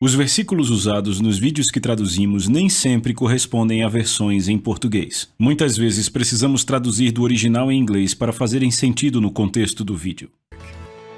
Os versículos usados nos vídeos que traduzimos nem sempre correspondem a versões em português. Muitas vezes precisamos traduzir do original em inglês para fazerem sentido no contexto do vídeo.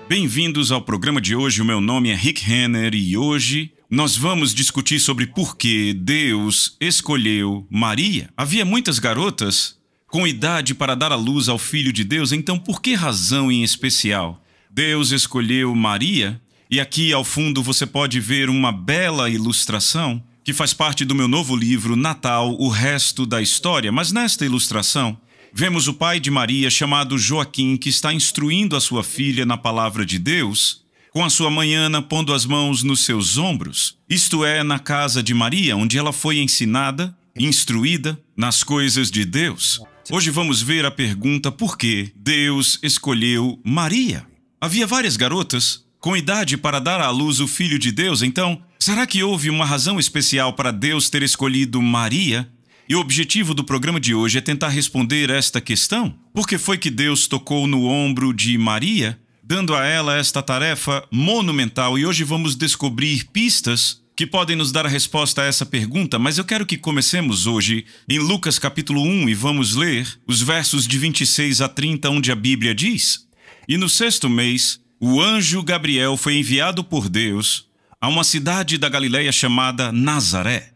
Bem-vindos ao programa de hoje. O meu nome é Rick Henner e hoje nós vamos discutir sobre por que Deus escolheu Maria. Havia muitas garotas com idade para dar à luz ao Filho de Deus, então por que razão em especial Deus escolheu Maria e aqui ao fundo você pode ver uma bela ilustração que faz parte do meu novo livro Natal: O Resto da História. Mas nesta ilustração, vemos o pai de Maria chamado Joaquim que está instruindo a sua filha na palavra de Deus, com a sua manhã pondo as mãos nos seus ombros, isto é, na casa de Maria, onde ela foi ensinada, instruída nas coisas de Deus. Hoje vamos ver a pergunta por que Deus escolheu Maria. Havia várias garotas com idade para dar à luz o Filho de Deus, então, será que houve uma razão especial para Deus ter escolhido Maria? E o objetivo do programa de hoje é tentar responder esta questão. Por que foi que Deus tocou no ombro de Maria, dando a ela esta tarefa monumental? E hoje vamos descobrir pistas que podem nos dar a resposta a essa pergunta, mas eu quero que comecemos hoje em Lucas capítulo 1 e vamos ler os versos de 26 a 30, onde a Bíblia diz: E no sexto mês, o anjo Gabriel foi enviado por Deus a uma cidade da Galiléia chamada Nazaré,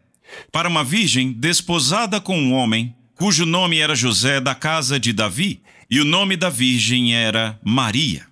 para uma virgem desposada com um homem cujo nome era José da casa de Davi, e o nome da virgem era Maria.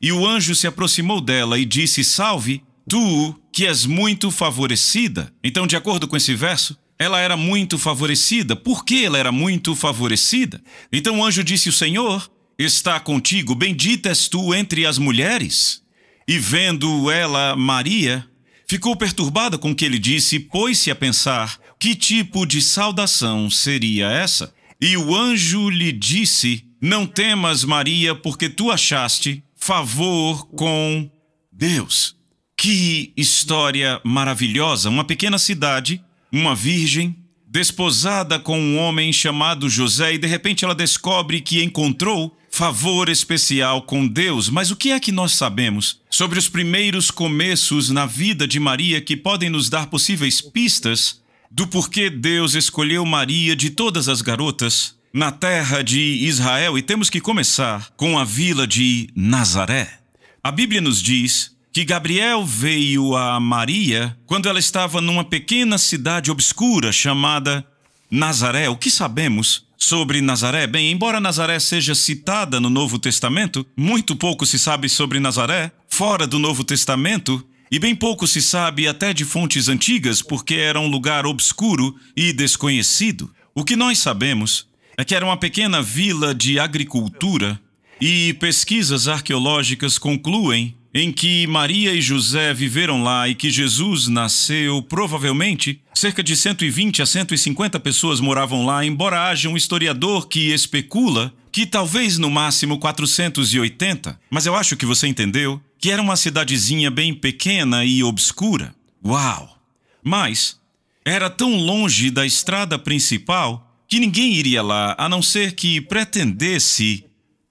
E o anjo se aproximou dela e disse: Salve, tu que és muito favorecida. Então, de acordo com esse verso, ela era muito favorecida. Por que ela era muito favorecida? Então o anjo disse: O Senhor está contigo, bendita és tu entre as mulheres. E vendo ela Maria, ficou perturbada com o que ele disse e pôs-se a pensar que tipo de saudação seria essa. E o anjo lhe disse: Não temas, Maria, porque tu achaste favor com Deus. Que história maravilhosa! Uma pequena cidade, uma virgem desposada com um homem chamado José e de repente ela descobre que encontrou favor especial com Deus. Mas o que é que nós sabemos sobre os primeiros começos na vida de Maria que podem nos dar possíveis pistas do porquê Deus escolheu Maria de todas as garotas na terra de Israel? E temos que começar com a vila de Nazaré. A Bíblia nos diz que Gabriel veio a Maria quando ela estava numa pequena cidade obscura chamada Nazaré. O que sabemos sobre Nazaré? Bem, embora Nazaré seja citada no Novo Testamento, muito pouco se sabe sobre Nazaré fora do Novo Testamento. E bem pouco se sabe até de fontes antigas, porque era um lugar obscuro e desconhecido. O que nós sabemos é que era uma pequena vila de agricultura, e pesquisas arqueológicas concluem em que Maria e José viveram lá e que Jesus nasceu, provavelmente, cerca de 120 a 150 pessoas moravam lá, embora haja um historiador que especula que talvez no máximo 480, mas eu acho que você entendeu, que era uma cidadezinha bem pequena e obscura. Uau! Mas era tão longe da estrada principal que ninguém iria lá a não ser que pretendesse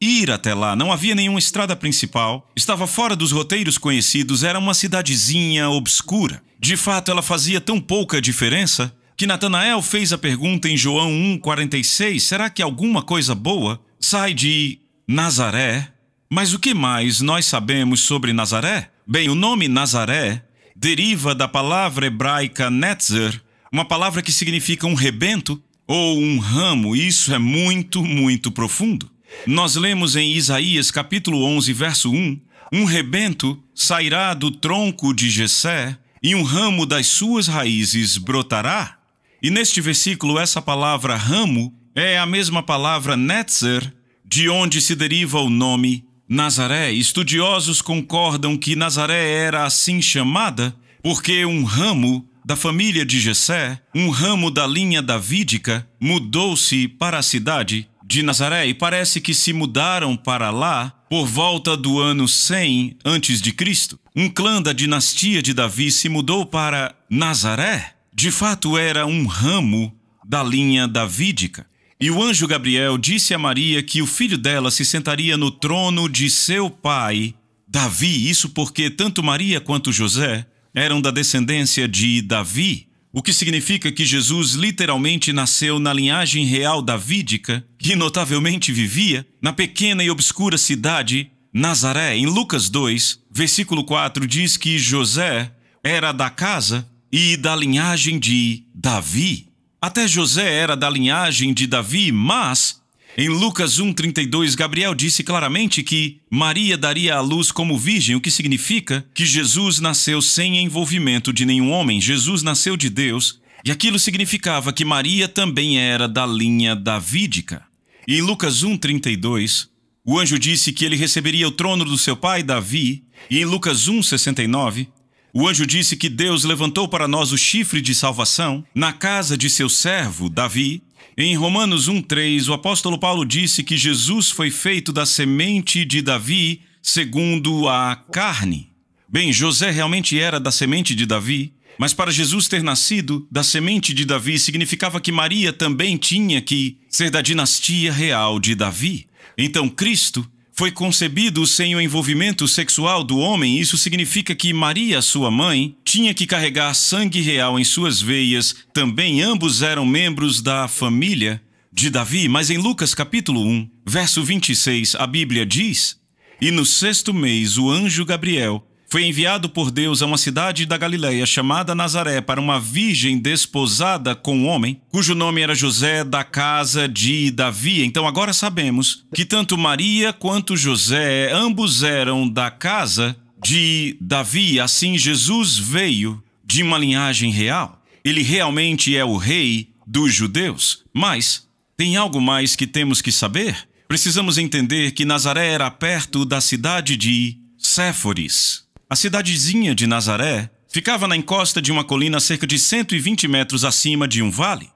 ir até lá. Não havia nenhuma estrada principal, estava fora dos roteiros conhecidos, era uma cidadezinha obscura. De fato, ela fazia tão pouca diferença que Natanael fez a pergunta em João 1,46: será que alguma coisa boa sai de Nazaré? Mas o que mais nós sabemos sobre Nazaré? Bem, o nome Nazaré deriva da palavra hebraica netzer, uma palavra que significa um rebento ou um ramo, e isso é muito, muito profundo. Nós lemos em Isaías capítulo 11, verso 1: Um rebento sairá do tronco de Jessé, e um ramo das suas raízes brotará. E neste versículo, essa palavra ramo é a mesma palavra netzer, de onde se deriva o nome Nazaré. Estudiosos concordam que Nazaré era assim chamada porque um ramo da família de Jessé, um ramo da linha davídica, mudou-se para a cidade de Nazaré e parece que se mudaram para lá por volta do ano 100 antes de Cristo. Um clã da dinastia de Davi se mudou para Nazaré. De fato era um ramo da linha davídica. E o anjo Gabriel disse a Maria que o filho dela se sentaria no trono de seu pai, Davi, isso porque tanto Maria quanto José eram da descendência de Davi o que significa que Jesus literalmente nasceu na linhagem real davídica, que notavelmente vivia na pequena e obscura cidade Nazaré. Em Lucas 2, versículo 4, diz que José era da casa e da linhagem de Davi. Até José era da linhagem de Davi, mas em Lucas 1,32, Gabriel disse claramente que Maria daria à luz como virgem, o que significa que Jesus nasceu sem envolvimento de nenhum homem. Jesus nasceu de Deus, e aquilo significava que Maria também era da linha davídica. E em Lucas 1,32, o anjo disse que ele receberia o trono do seu pai, Davi, e em Lucas 1,69, o anjo disse que Deus levantou para nós o chifre de salvação na casa de seu servo, Davi, em Romanos 1,3, o apóstolo Paulo disse que Jesus foi feito da semente de Davi segundo a carne. Bem, José realmente era da semente de Davi, mas para Jesus ter nascido da semente de Davi significava que Maria também tinha que ser da dinastia real de Davi. Então Cristo foi concebido sem o envolvimento sexual do homem, isso significa que Maria, sua mãe, tinha que carregar sangue real em suas veias, também ambos eram membros da família de Davi, mas em Lucas capítulo 1, verso 26, a Bíblia diz: E no sexto mês o anjo Gabriel foi enviado por Deus a uma cidade da Galiléia chamada Nazaré para uma virgem desposada com um homem, cujo nome era José da casa de Davi. Então agora sabemos que tanto Maria quanto José, ambos eram da casa de Davi. Assim, Jesus veio de uma linhagem real. Ele realmente é o rei dos judeus. Mas tem algo mais que temos que saber? Precisamos entender que Nazaré era perto da cidade de Séforis. A cidadezinha de Nazaré ficava na encosta de uma colina cerca de 120 metros acima de um vale.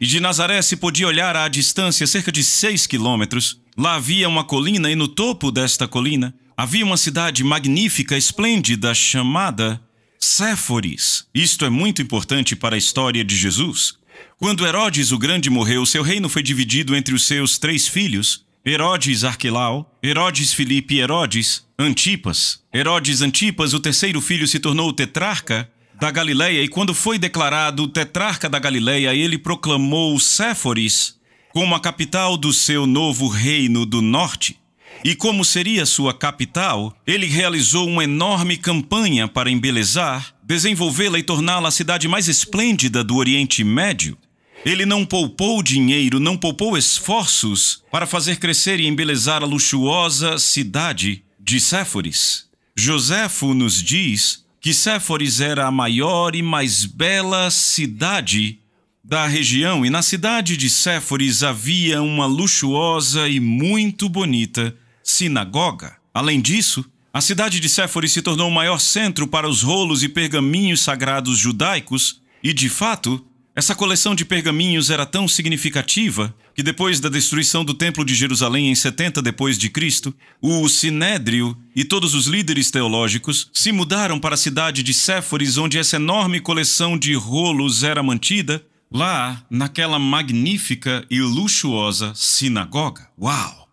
E de Nazaré se podia olhar à distância cerca de 6 quilômetros. Lá havia uma colina e no topo desta colina havia uma cidade magnífica, esplêndida, chamada Séforis. Isto é muito importante para a história de Jesus. Quando Herodes o Grande morreu, seu reino foi dividido entre os seus três filhos, Herodes Arquelau, Herodes Filipe Herodes, Antipas. Herodes Antipas, o terceiro filho, se tornou tetrarca da Galileia e quando foi declarado tetrarca da Galileia, ele proclamou Séforis como a capital do seu novo reino do norte. E como seria sua capital, ele realizou uma enorme campanha para embelezar, desenvolvê-la e torná-la a cidade mais esplêndida do Oriente Médio. Ele não poupou dinheiro, não poupou esforços para fazer crescer e embelezar a luxuosa cidade de Séforis. Joséfo nos diz que Séforis era a maior e mais bela cidade da região, e na cidade de Séforis havia uma luxuosa e muito bonita sinagoga. Além disso, a cidade de Séforis se tornou o maior centro para os rolos e pergaminhos sagrados judaicos, e de fato, essa coleção de pergaminhos era tão significativa que depois da destruição do Templo de Jerusalém em 70 depois de Cristo, o Sinédrio e todos os líderes teológicos se mudaram para a cidade de Séforis, onde essa enorme coleção de rolos era mantida, lá naquela magnífica e luxuosa sinagoga. Uau!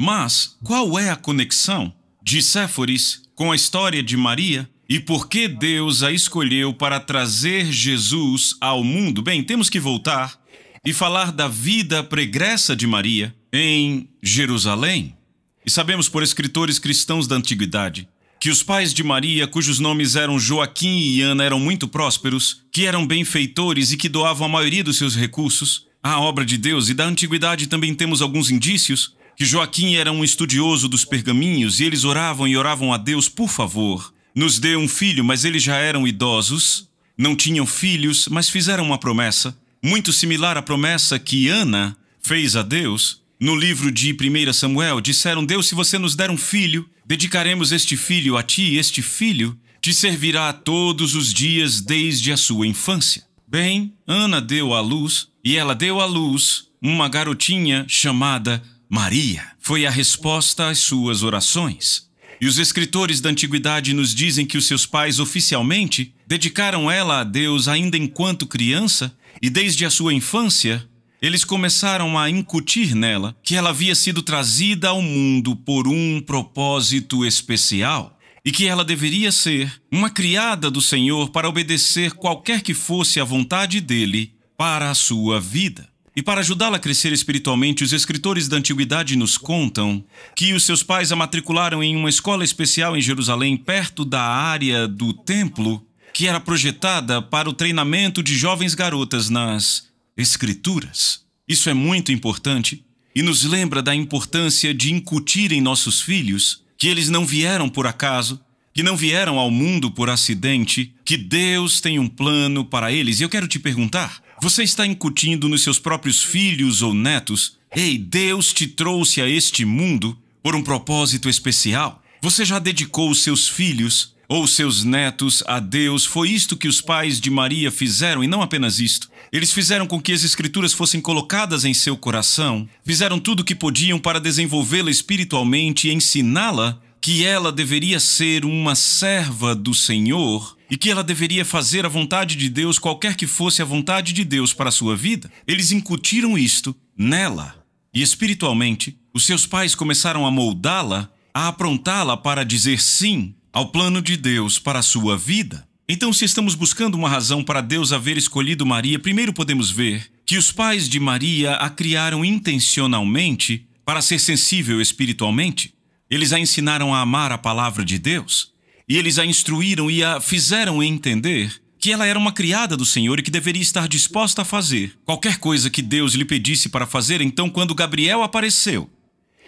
Mas qual é a conexão de Séforis com a história de Maria e por que Deus a escolheu para trazer Jesus ao mundo? Bem, temos que voltar e falar da vida pregressa de Maria em Jerusalém. E sabemos por escritores cristãos da antiguidade que os pais de Maria, cujos nomes eram Joaquim e Ana, eram muito prósperos, que eram benfeitores e que doavam a maioria dos seus recursos à obra de Deus. E da antiguidade também temos alguns indícios que Joaquim era um estudioso dos pergaminhos e eles oravam e oravam a Deus, por favor, nos dê um filho, mas eles já eram idosos, não tinham filhos, mas fizeram uma promessa, muito similar à promessa que Ana fez a Deus. No livro de 1 Samuel, disseram: Deus, se você nos der um filho, dedicaremos este filho a ti, este filho te servirá todos os dias desde a sua infância. Bem, Ana deu à luz, e ela deu à luz uma garotinha chamada Maria. Foi a resposta às suas orações. E os escritores da antiguidade nos dizem que os seus pais oficialmente dedicaram ela a Deus ainda enquanto criança, e desde a sua infância, eles começaram a incutir nela que ela havia sido trazida ao mundo por um propósito especial e que ela deveria ser uma criada do Senhor para obedecer qualquer que fosse a vontade dele para a sua vida. E para ajudá-la a crescer espiritualmente, os escritores da antiguidade nos contam que os seus pais a matricularam em uma escola especial em Jerusalém, perto da área do templo, que era projetada para o treinamento de jovens garotas nas escrituras. Isso é muito importante e nos lembra da importância de incutir em nossos filhos que eles não vieram por acaso, que não vieram ao mundo por acidente, que Deus tem um plano para eles. E eu quero te perguntar: você está incutindo nos seus próprios filhos ou netos: Ei, Deus te trouxe a este mundo por um propósito especial. Você já dedicou os seus filhos ou seus netos a Deus. Foi isto que os pais de Maria fizeram, e não apenas isto. Eles fizeram com que as Escrituras fossem colocadas em seu coração, fizeram tudo o que podiam para desenvolvê-la espiritualmente e ensiná-la que ela deveria ser uma serva do Senhor e que ela deveria fazer a vontade de Deus, qualquer que fosse a vontade de Deus para a sua vida. Eles incutiram isto nela. E espiritualmente, os seus pais começaram a moldá-la, a aprontá-la para dizer sim ao plano de Deus para a sua vida. Então, se estamos buscando uma razão para Deus haver escolhido Maria, primeiro podemos ver que os pais de Maria a criaram intencionalmente para ser sensível espiritualmente. Eles a ensinaram a amar a palavra de Deus, e eles a instruíram e a fizeram entender que ela era uma criada do Senhor e que deveria estar disposta a fazer qualquer coisa que Deus lhe pedisse para fazer. Então, quando Gabriel apareceu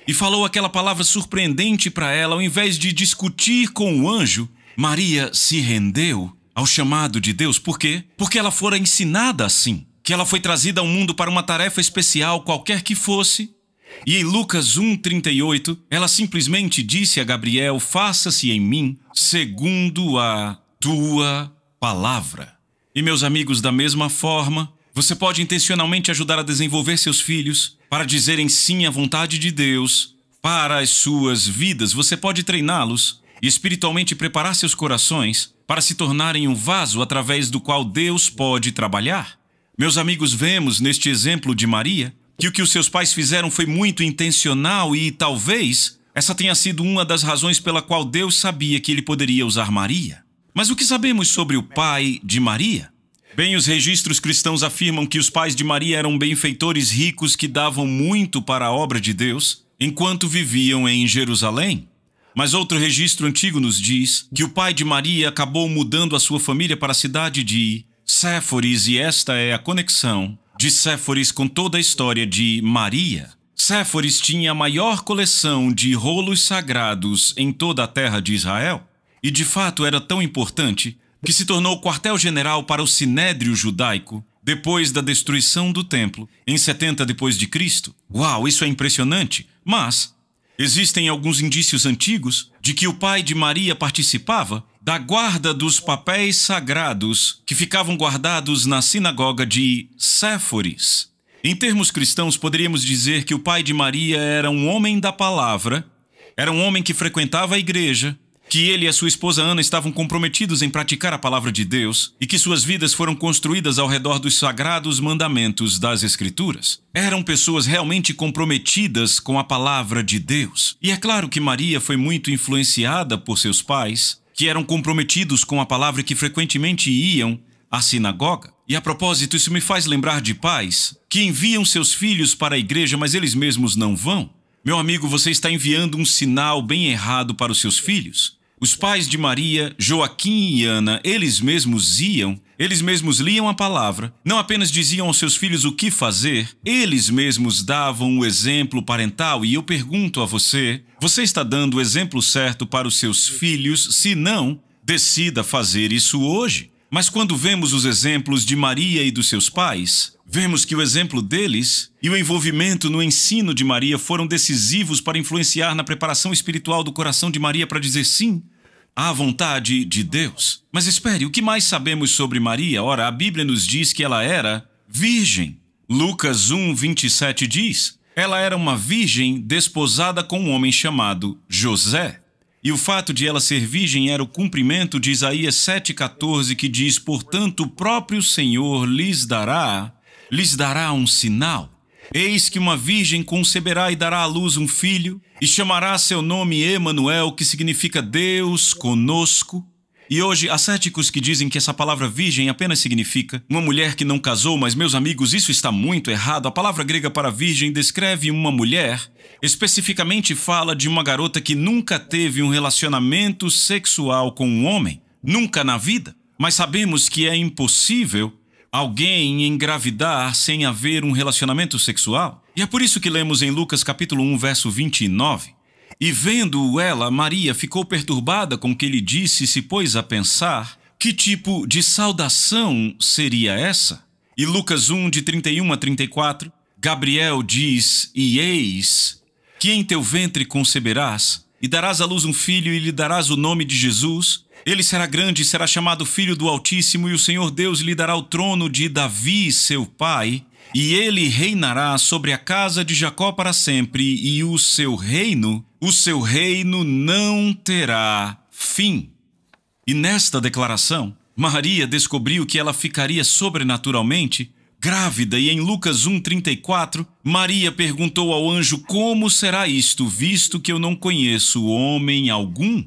e falou aquela palavra surpreendente para ela, ao invés de discutir com o anjo, Maria se rendeu ao chamado de Deus. Por quê? Porque ela fora ensinada assim, que ela foi trazida ao mundo para uma tarefa especial, qualquer que fosse, e em Lucas 1:38, ela simplesmente disse a Gabriel: "Faça-se em mim segundo a tua palavra". E meus amigos, da mesma forma, você pode intencionalmente ajudar a desenvolver seus filhos para dizerem sim à vontade de Deus para as suas vidas. Você pode treiná-los e espiritualmente preparar seus corações para se tornarem um vaso através do qual Deus pode trabalhar. Meus amigos, vemos neste exemplo de Maria que o que os seus pais fizeram foi muito intencional e talvez essa tenha sido uma das razões pela qual Deus sabia que ele poderia usar Maria. Mas o que sabemos sobre o pai de Maria? Bem, os registros cristãos afirmam que os pais de Maria eram benfeitores ricos que davam muito para a obra de Deus enquanto viviam em Jerusalém. Mas outro registro antigo nos diz que o pai de Maria acabou mudando a sua família para a cidade de Séforis, e esta é a conexão de Séforis com toda a história de Maria, Séforis tinha a maior coleção de rolos sagrados em toda a terra de Israel, e de fato era tão importante que se tornou quartel-general para o Sinédrio judaico depois da destruição do templo em 70 depois de Cristo. Uau, isso é impressionante, mas existem alguns indícios antigos de que o pai de Maria participava, da guarda dos papéis sagrados que ficavam guardados na sinagoga de Séforis. Em termos cristãos, poderíamos dizer que o pai de Maria era um homem da palavra, era um homem que frequentava a igreja, que ele e a sua esposa Ana estavam comprometidos em praticar a palavra de Deus e que suas vidas foram construídas ao redor dos sagrados mandamentos das Escrituras. Eram pessoas realmente comprometidas com a palavra de Deus. E é claro que Maria foi muito influenciada por seus pais, que eram comprometidos com a palavra e que frequentemente iam à sinagoga. E a propósito, isso me faz lembrar de pais que enviam seus filhos para a igreja, mas eles mesmos não vão. Meu amigo, você está enviando um sinal bem errado para os seus filhos. Os pais de Maria, Joaquim e Ana, eles mesmos iam, eles mesmos liam a palavra, não apenas diziam aos seus filhos o que fazer, eles mesmos davam o exemplo parental. E eu pergunto a você: você está dando o exemplo certo para os seus filhos? Se não, decida fazer isso hoje. Mas quando vemos os exemplos de Maria e dos seus pais, vemos que o exemplo deles e o envolvimento no ensino de Maria foram decisivos para influenciar na preparação espiritual do coração de Maria para dizer sim à vontade de Deus. Mas espere, o que mais sabemos sobre Maria? Ora, a Bíblia nos diz que ela era virgem. Lucas 1, 27 diz: Ela era uma virgem desposada com um homem chamado José. E o fato de ela ser virgem era o cumprimento de Isaías 7,14, que diz: Portanto, o próprio Senhor lhes dará, lhes dará um sinal. Eis que uma virgem conceberá e dará à luz um filho, e chamará seu nome Emanuel, que significa Deus conosco. E hoje há céticos que dizem que essa palavra virgem apenas significa uma mulher que não casou, mas meus amigos, isso está muito errado. A palavra grega para virgem descreve uma mulher, especificamente fala de uma garota que nunca teve um relacionamento sexual com um homem, nunca na vida. Mas sabemos que é impossível alguém engravidar sem haver um relacionamento sexual. E é por isso que lemos em Lucas capítulo 1, verso 29, e vendo-o ela, Maria ficou perturbada com o que ele disse e se pôs a pensar que tipo de saudação seria essa? E Lucas 1, de 31 a 34, Gabriel diz: E eis que em teu ventre conceberás, e darás à luz um filho, e lhe darás o nome de Jesus. Ele será grande e será chamado Filho do Altíssimo, e o Senhor Deus lhe dará o trono de Davi, seu pai, e ele reinará sobre a casa de Jacó para sempre, e o seu reino o seu reino não terá fim. E nesta declaração, Maria descobriu que ela ficaria sobrenaturalmente grávida, e em Lucas 1,34, Maria perguntou ao anjo: Como será isto, visto que eu não conheço homem algum?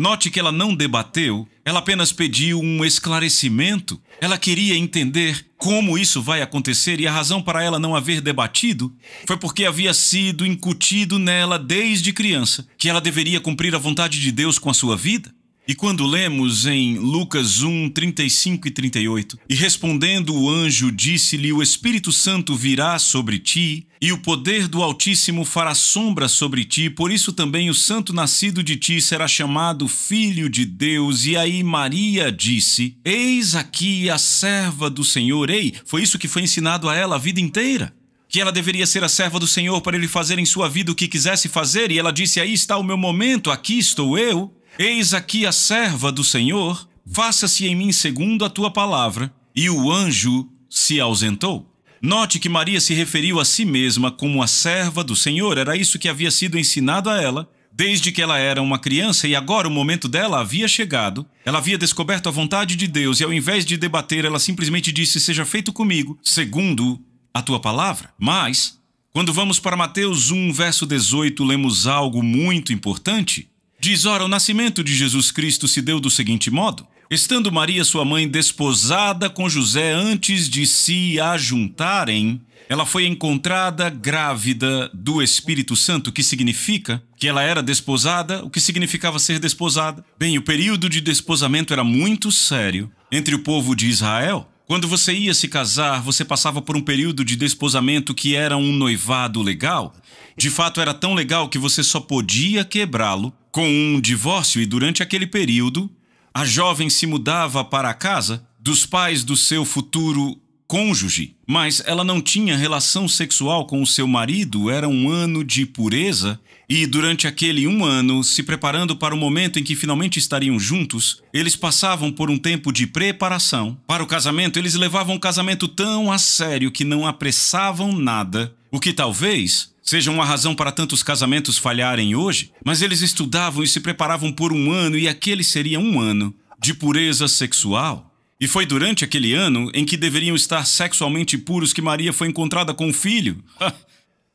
Note que ela não debateu, ela apenas pediu um esclarecimento. Ela queria entender como isso vai acontecer e a razão para ela não haver debatido foi porque havia sido incutido nela desde criança que ela deveria cumprir a vontade de Deus com a sua vida. E quando lemos em Lucas 1, 35 e 38, e respondendo o anjo, disse-lhe: O Espírito Santo virá sobre ti, e o poder do Altíssimo fará sombra sobre ti, por isso também o santo nascido de ti será chamado Filho de Deus. E aí Maria disse: Eis aqui a serva do Senhor. Ei, foi isso que foi ensinado a ela a vida inteira que ela deveria ser a serva do Senhor para ele fazer em sua vida o que quisesse fazer, e ela disse: Aí está o meu momento, aqui estou eu. Eis aqui a serva do Senhor, faça-se em mim segundo a tua palavra. E o anjo se ausentou. Note que Maria se referiu a si mesma como a serva do Senhor, era isso que havia sido ensinado a ela desde que ela era uma criança e agora o momento dela havia chegado. Ela havia descoberto a vontade de Deus e ao invés de debater, ela simplesmente disse: "Seja feito comigo segundo a tua palavra". Mas quando vamos para Mateus 1, verso 18, lemos algo muito importante. Diz, ora, o nascimento de Jesus Cristo se deu do seguinte modo: Estando Maria, sua mãe, desposada com José antes de se ajuntarem, ela foi encontrada grávida do Espírito Santo, que significa que ela era desposada, o que significava ser desposada. Bem, o período de desposamento era muito sério entre o povo de Israel, quando você ia se casar, você passava por um período de desposamento que era um noivado legal? De fato, era tão legal que você só podia quebrá-lo com um divórcio, e durante aquele período, a jovem se mudava para a casa dos pais do seu futuro cônjuge, mas ela não tinha relação sexual com o seu marido, era um ano de pureza, e durante aquele um ano, se preparando para o momento em que finalmente estariam juntos, eles passavam por um tempo de preparação. Para o casamento, eles levavam o casamento tão a sério que não apressavam nada, o que talvez seja uma razão para tantos casamentos falharem hoje, mas eles estudavam e se preparavam por um ano, e aquele seria um ano de pureza sexual. E foi durante aquele ano em que deveriam estar sexualmente puros que Maria foi encontrada com o filho.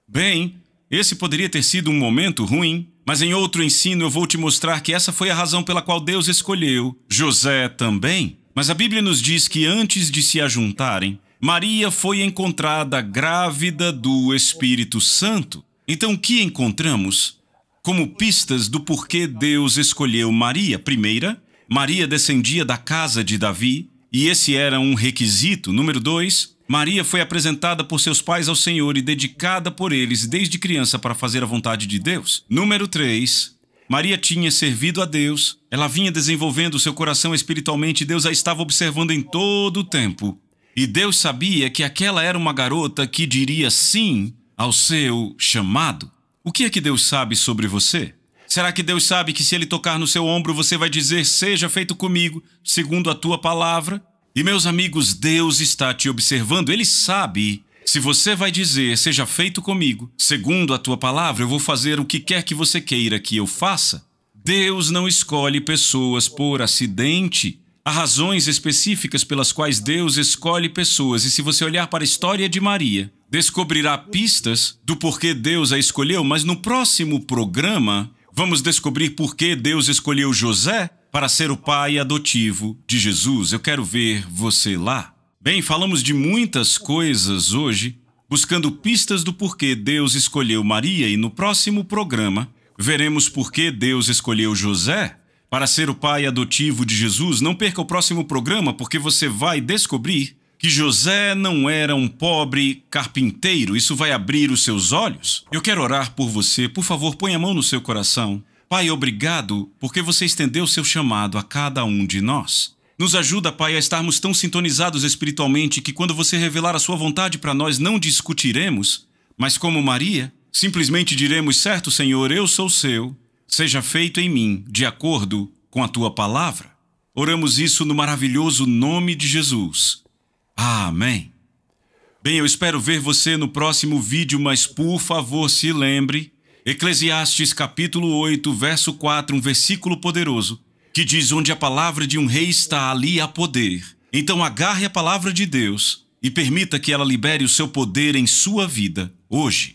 Bem, esse poderia ter sido um momento ruim, mas em outro ensino eu vou te mostrar que essa foi a razão pela qual Deus escolheu José também. Mas a Bíblia nos diz que antes de se ajuntarem, Maria foi encontrada grávida do Espírito Santo. Então, o que encontramos como pistas do porquê Deus escolheu Maria? Primeira, Maria descendia da casa de Davi, e esse era um requisito. Número 2. Maria foi apresentada por seus pais ao Senhor e dedicada por eles desde criança para fazer a vontade de Deus. Número 3. Maria tinha servido a Deus, ela vinha desenvolvendo seu coração espiritualmente, Deus a estava observando em todo o tempo. E Deus sabia que aquela era uma garota que diria sim ao seu chamado. O que é que Deus sabe sobre você? Será que Deus sabe que se ele tocar no seu ombro, você vai dizer: Seja feito comigo, segundo a tua palavra? E meus amigos, Deus está te observando, ele sabe. Se você vai dizer: Seja feito comigo, segundo a tua palavra, eu vou fazer o que quer que você queira que eu faça. Deus não escolhe pessoas por acidente. Há razões específicas pelas quais Deus escolhe pessoas, e se você olhar para a história de Maria, descobrirá pistas do porquê Deus a escolheu, mas no próximo programa Vamos descobrir por que Deus escolheu José para ser o pai adotivo de Jesus. Eu quero ver você lá. Bem, falamos de muitas coisas hoje, buscando pistas do porquê Deus escolheu Maria, e no próximo programa veremos por que Deus escolheu José para ser o pai adotivo de Jesus. Não perca o próximo programa, porque você vai descobrir que José não era um pobre carpinteiro. Isso vai abrir os seus olhos? Eu quero orar por você. Por favor, ponha a mão no seu coração. Pai, obrigado porque você estendeu seu chamado a cada um de nós. Nos ajuda, Pai, a estarmos tão sintonizados espiritualmente que quando você revelar a sua vontade para nós, não discutiremos, mas como Maria, simplesmente diremos: Certo, Senhor, eu sou seu, seja feito em mim, de acordo com a tua palavra. Oramos isso no maravilhoso nome de Jesus. Amém. Bem, eu espero ver você no próximo vídeo, mas por favor se lembre, Eclesiastes capítulo 8, verso 4, um versículo poderoso, que diz onde a palavra de um rei está, ali a poder. Então agarre a palavra de Deus e permita que ela libere o seu poder em sua vida hoje.